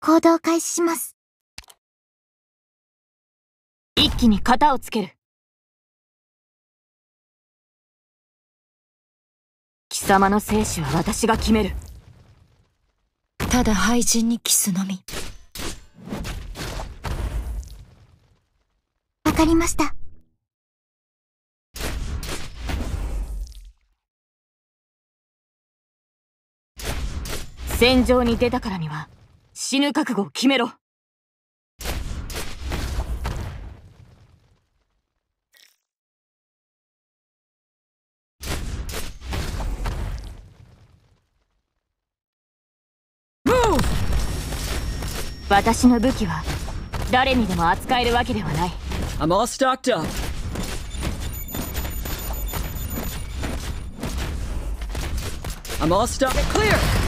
行動開始します。一気に型をつける。貴様の生死は私が決める。ただ廃人にキスのみ。わかりました。戦場に出たからには死ぬ覚悟を決めろ私の武器は誰にでも扱えるわけではない。I'm all stocked up. I'm all stocked clear.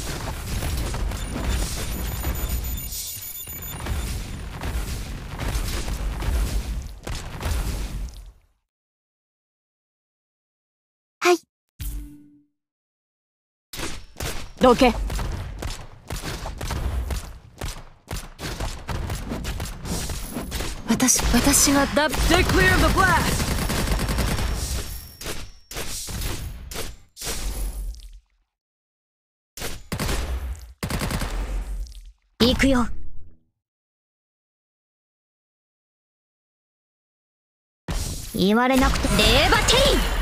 どけ私私がダブ Stay clear of the くよ言われなくてレーバテイン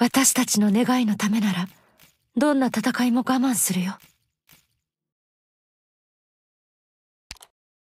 私たちの願いのためなら、どんな戦いも我慢するよ。